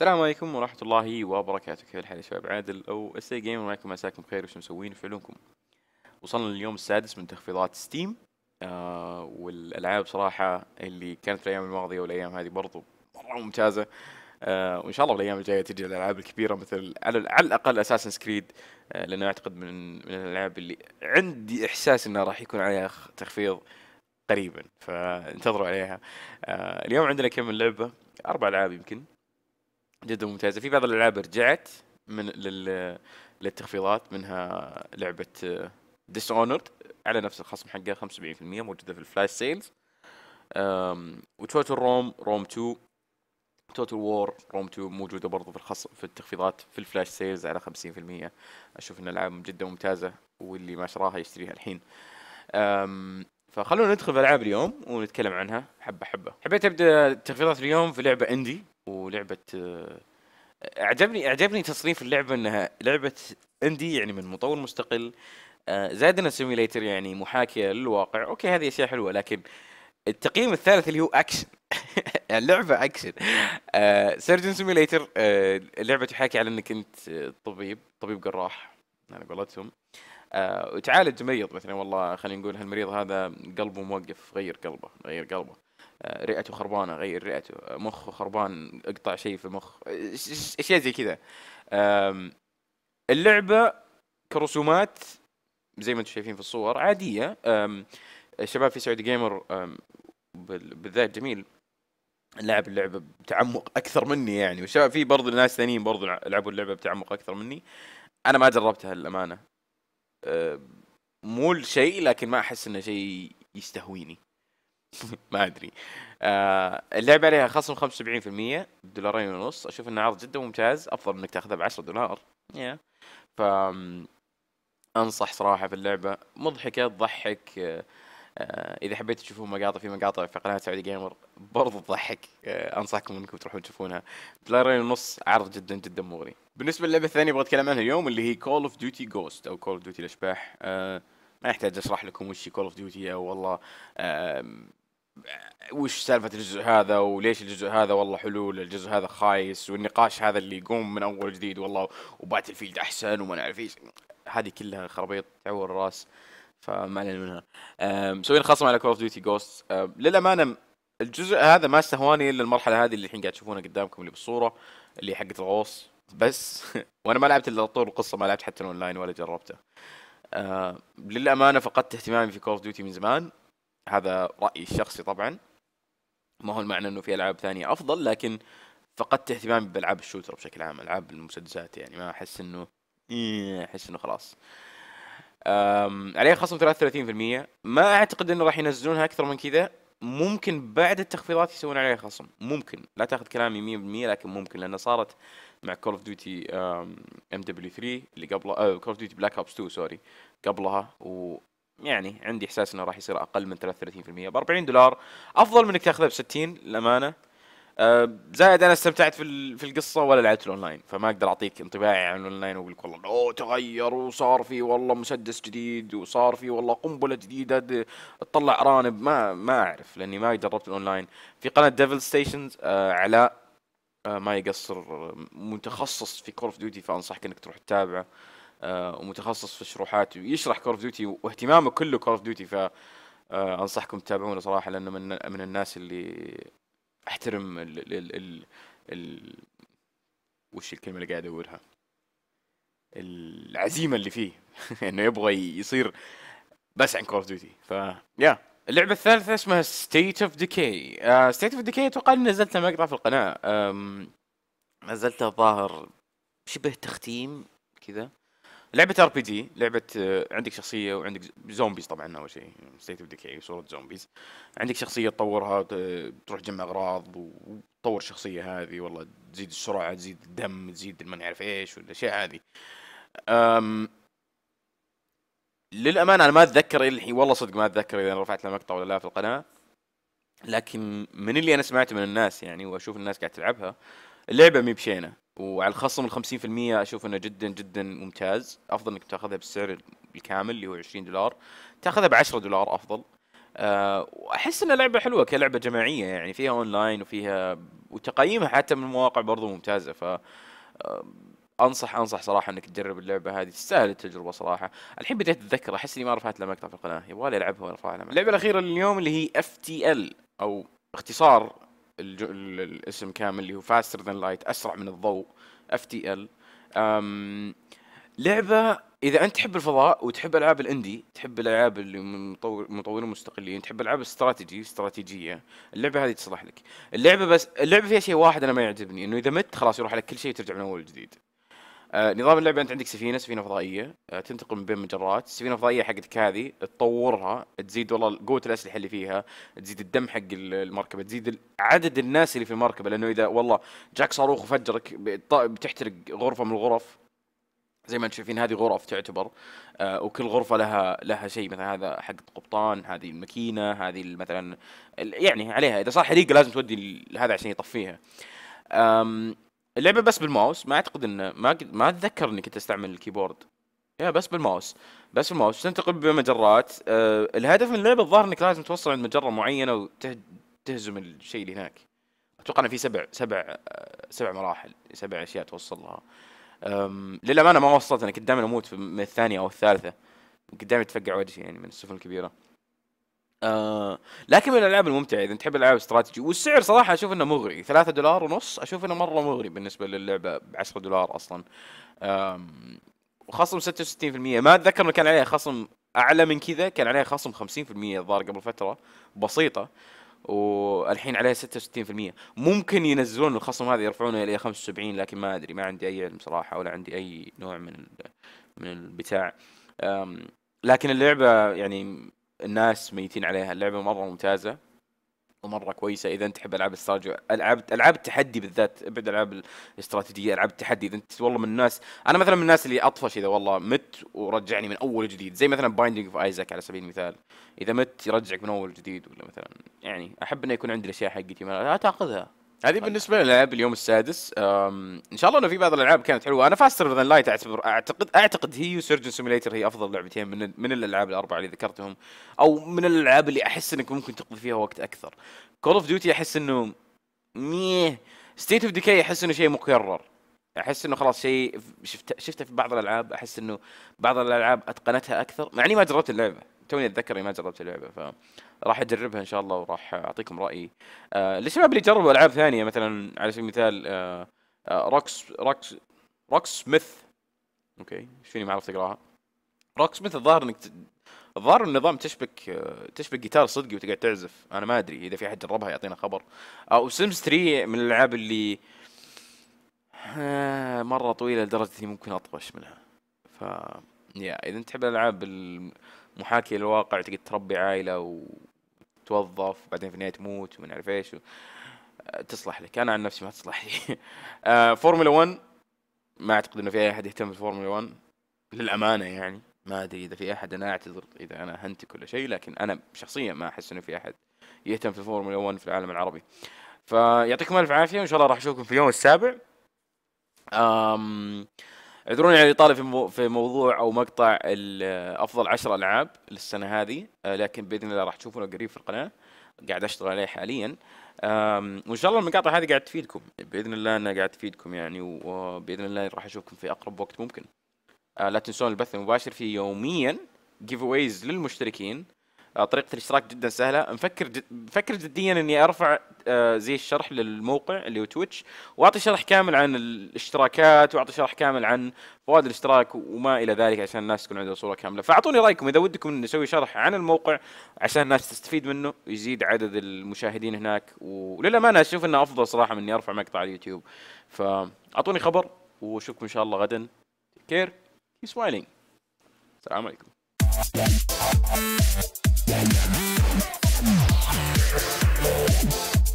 السلام عليكم ورحمة الله وبركاته كيف الحال يا شباب عادل أو اس اي جيمر معكم مساكم بخير وش مسوين في علومكم وصلنا لليوم السادس من تخفيضات ستيم آه والألعاب صراحة اللي كانت الأيام الماضية والأيام هذه برضو مرة ممتازة آه وإن شاء الله بالأيام الجاية تجي الألعاب الكبيرة مثل على, على الأقل أساسن سكريد آه لأنه أعتقد من, من الألعاب اللي عندي إحساس أنه راح يكون عليها تخفيض قريبا فانتظروا عليها آه اليوم عندنا كم من لعبة أربع ألعاب يمكن جدا ممتازه في بعض الالعاب رجعت من لل... للتخفيضات منها لعبه ديس آه، اونرد على نفس الخصم حقها 75% موجوده في الفلاش سيلز وتوتال روم روم 2 توتال وور روم 2 موجوده برضو في الخصم في التخفيضات في الفلاش سيلز على 50% اشوف ان الالعاب جدا ممتازه واللي ما شراها يشتريها الحين فخلونا ندخل في العاب اليوم ونتكلم عنها حبه حبه حبيت ابدا تخفيضات اليوم في لعبه اندي ولعبه اعجبني اعجبني تصنيف اللعبه انها لعبه اندي يعني من مطور مستقل آه، زادنا سيميليتر يعني محاكيه للواقع اوكي هذه اشياء حلوه لكن التقييم الثالث اللي هو اكشن اللعبه اكشن سيرجن سيميليتر اللعبه تحاكي على انك انت آه، طبيب طبيب جراح على قولتهم آه، وتعالج مريض مثلا والله خلينا نقول هالمريض هذا قلبه موقف غير قلبه غير قلبه رئته خربانه غير رئته مخه خربان اقطع شيء في مخ اشياء زي كذا اللعبه كرسومات زي ما انتم شايفين في الصور عاديه الشباب في سعودي جيمر بالذات جميل لعب اللعبه بتعمق اكثر مني يعني والشباب في برضه ناس ثانيين برضه لعبوا اللعبه بتعمق اكثر مني انا ما جربتها للامانه مو الشيء لكن ما احس انه شيء يستهويني ما ادري آه اللعبه عليها خصم 75% بدولارين ونص اشوف انه عرض جدا ممتاز افضل انك تاخذها ب 10 دولار yeah. ف انصح صراحه في اللعبه مضحكه تضحك آه،, آه اذا حبيتوا تشوفون مقاطع في مقاطع في قناه سعودي جيمر برضو تضحك أه انصحكم انكم تروحون تشوفونها دولارين ونص عرض جدا جدا مغري بالنسبه للعبه الثانيه ابغى اتكلم عنها اليوم اللي هي كول اوف ديوتي جوست او كول اوف ديوتي الاشباح أه ما يحتاج اشرح لكم وش كول اوف ديوتي او والله أه وش سالفه الجزء هذا وليش الجزء هذا والله حلو الجزء هذا خايس والنقاش هذا اللي يقوم من اول جديد والله وباتل فيلد احسن وما نعرف ايش هذه كلها خرابيط تعور الراس فما علينا منها مسويين خصم على كول اوف ديوتي جوست للامانه الجزء هذا ما استهواني الا المرحله هذه اللي الحين قاعد تشوفونها قدامكم اللي بالصوره اللي حقت الغوص بس وانا ما لعبت الا طول القصه ما لعبت حتى الاونلاين ولا جربته للامانه فقدت اهتمامي في كول اوف ديوتي من زمان هذا رايي الشخصي طبعا ما هو المعنى انه في العاب ثانيه افضل لكن فقدت اهتمامي بالعاب الشوتر بشكل عام العاب المسدسات يعني ما احس انه إيه، احس انه خلاص عليها خصم 33% ما اعتقد انه راح ينزلونها اكثر من كذا ممكن بعد التخفيضات يسوون عليها خصم ممكن لا تاخذ كلامي 100% لكن ممكن لانه صارت مع كول اوف ديوتي ام دبليو 3 اللي قبلها كول اوف ديوتي بلاك اوبس 2 سوري قبلها و يعني عندي احساس انه راح يصير اقل من 33% ب 40 دولار افضل من انك تاخذها ب 60 للامانه آه، زائد انا استمتعت في في القصه ولا لعبت الاونلاين فما اقدر اعطيك انطباعي عن الاونلاين واقول لك والله اوه تغير وصار في والله مسدس جديد وصار في والله قنبله جديده تطلع ارانب ما ما اعرف لاني ما جربت الاونلاين في قناه ديفل ستيشنز آه علاء آه ما يقصر آه، متخصص في كول اوف ديوتي فانصحك انك تروح تتابعه آه، ومتخصص في الشروحات ويشرح كور اوف ديوتي واهتمامه كله كور اوف ديوتي ف آه، انصحكم تتابعونه صراحه لانه من من الناس اللي احترم ال ال ال, ال وش الكلمه اللي قاعد اقولها العزيمه اللي فيه انه يبغى يصير بس عن كور اوف ديوتي ف يا اللعبه الثالثه اسمها ستيت اوف ديكي ستيت اوف ديكي اتوقع اني نزلتها مقطع في القناه نزلتها ظاهر شبه تختيم كذا لعبه ار بي جي لعبه آه، عندك شخصيه وعندك زومبيز طبعا اول شيء ستيت اوف ديكي صوره زومبيز عندك شخصيه تطورها تروح تجمع اغراض وتطور الشخصيه هذه والله تزيد السرعه تزيد الدم تزيد ما نعرف ايش والاشياء هذه أم للامانه انا ما اتذكر الحين والله صدق ما اتذكر اذا رفعت له مقطع ولا لا في القناه لكن من اللي انا سمعته من الناس يعني واشوف الناس قاعد تلعبها اللعبه مي بشينه وعلى الخصم ال 50% اشوف انه جدا جدا ممتاز افضل انك تاخذها بالسعر الكامل اللي هو 20 دولار تاخذها ب 10 دولار افضل أه واحس انها لعبه حلوه كلعبه جماعيه يعني فيها اونلاين وفيها وتقييمها حتى من المواقع برضو ممتازه ف آه، انصح انصح صراحه انك تجرب اللعبه هذه تستاهل التجربه صراحه الحين بديت اتذكر احس اني ما رفعت لها مقطع في القناه يبغى لي العبها وارفعها اللعبه الاخيره لليوم اللي هي اف تي ال او اختصار الاسم كامل اللي هو فاستر ذان لايت اسرع من الضوء اف تي ال لعبه اذا انت تحب الفضاء وتحب العاب الاندي تحب الالعاب اللي مطور مطورين مستقلين تحب العاب استراتيجي استراتيجيه اللعبه هذه تصلح لك اللعبه بس اللعبه فيها شيء واحد انا ما يعجبني انه اذا مت خلاص يروح على كل شيء ترجع من اول جديد آه، نظام اللعبه انت عندك سفينه سفينه فضائيه آه تنتقل من بين مجرات السفينه الفضائيه حقتك هذه تطورها تزيد والله قوه الاسلحه اللي فيها تزيد الدم حق المركبه تزيد عدد الناس اللي في المركبه لانه اذا والله جاك صاروخ وفجرك بتحترق غرفه من الغرف زي ما انتم شايفين هذه غرف تعتبر آه وكل غرفه لها لها شيء مثلا هذا حق القبطان هذه الماكينه هذه مثلا يعني عليها اذا صار حريق لازم تودي هذا عشان يطفيها اللعبه بس بالماوس ما اعتقد انه ما ما اتذكر اني كنت استعمل الكيبورد يا بس بالماوس بس بالماوس تنتقل بمجرات أه الهدف من اللعبه الظاهر انك لازم توصل عند مجره معينه وتهزم الشيء اللي هناك اتوقع انه في سبع سبع آه، سبع مراحل سبع اشياء توصل لها للامانه ما وصلت انا كنت دائما اموت من الثانيه او الثالثه قدامي تفقع وجهي يعني من السفن الكبيره آه لكن من الالعاب الممتعه اذا تحب الالعاب استراتيجي والسعر صراحه اشوف انه مغري 3 دولار ونص اشوف انه مره مغري بالنسبه للعبه ب 10 دولار اصلا وخصم 66% ما اتذكر انه كان عليها خصم اعلى من كذا كان عليها خصم 50% الظاهر قبل فتره بسيطه والحين عليها 66% ممكن ينزلون الخصم هذا يرفعونه الى 75 لكن ما ادري ما عندي اي علم صراحه ولا عندي اي نوع من من البتاع لكن اللعبه يعني الناس ميتين عليها اللعبه مره ممتازه ومره كويسه اذا انت تحب العاب استراتيجي العاب العاب التحدي بالذات ابعد العاب الاستراتيجيه العاب التحدي اذا انت والله من الناس انا مثلا من الناس اللي اطفش اذا والله مت ورجعني من اول وجديد زي مثلا بايندينج اوف ايزاك على سبيل المثال اذا مت يرجعك من اول وجديد ولا مثلا يعني احب انه يكون عندي الاشياء حقتي لا تاخذها هذه بالنسبه للالعاب اليوم السادس ان شاء الله انه في بعض الالعاب كانت حلوه انا فاستر ذان لايت اعتبر اعتقد اعتقد هي وسيرجن سيميليتر هي افضل لعبتين من من الالعاب الاربعه اللي ذكرتهم او من الالعاب اللي احس انك ممكن تقضي فيها وقت اكثر كول اوف ديوتي احس انه ميه ستيت اوف ديكاي احس انه شيء مكرر احس انه خلاص شيء شفته شفته في بعض الالعاب احس انه بعض الالعاب اتقنتها اكثر مع اني ما جربت اللعبه توني اتذكر اني ما جربت اللعبه فراح اجربها ان شاء الله وراح اعطيكم رايي آه للشباب اللي جربوا العاب ثانيه مثلا على سبيل المثال آه آه روكس روكس روك سميث اوكي ايش فيني ما عرفت اقراها روك سميث الظاهر انك الظاهر النظام تشبك آه، تشبك جيتار صدقي وتقعد تعزف انا ما ادري اذا في احد جربها يعطينا خبر او سيمز 3 من الالعاب اللي آه، مره طويله لدرجه اني ممكن اطفش منها ف يا اذا انت تحب الالعاب المحاكيه للواقع تقعد تربي عائله وتوظف وبعدين في النهايه تموت وما اعرف ايش و... تصلح لك انا عن نفسي ما تصلح لي آه، فورمولا 1 ما اعتقد انه في احد يهتم بالفورمولا 1 للامانه يعني ما ادري اذا في احد انا اعتذر اذا انا هنت كل شيء لكن انا شخصيا ما احس انه في احد يهتم في الفورمولا 1 في العالم العربي فيعطيكم الف عافيه وان شاء الله راح اشوفكم في اليوم السابع أم اعذروني يعني على الاطاله في مو في موضوع او مقطع افضل 10 العاب للسنه هذه آه، لكن باذن الله راح تشوفونه قريب في القناه قاعد اشتغل عليه حاليا وان شاء الله المقاطع هذه قاعد تفيدكم باذن الله انها قاعد تفيدكم يعني وباذن الله راح اشوفكم في اقرب وقت ممكن آه، لا تنسون البث المباشر في يوميا جيف اويز للمشتركين آه، طريقه الاشتراك جدا سهله مفكر جد مفكر جديا اني ارفع آه، زي الشرح للموقع اللي هو تويتش واعطي شرح كامل عن الاشتراكات واعطي شرح كامل عن فوائد الاشتراك وما الى ذلك عشان الناس تكون عندها صوره كامله فاعطوني رايكم اذا ودكم نسوي شرح عن الموقع عشان الناس تستفيد منه ويزيد عدد المشاهدين هناك وللامانه اشوف انه افضل صراحه من اني ارفع مقطع على اليوتيوب فاعطوني خبر واشوفكم ان شاء الله غدا كير keep smiling عليكم Yeah.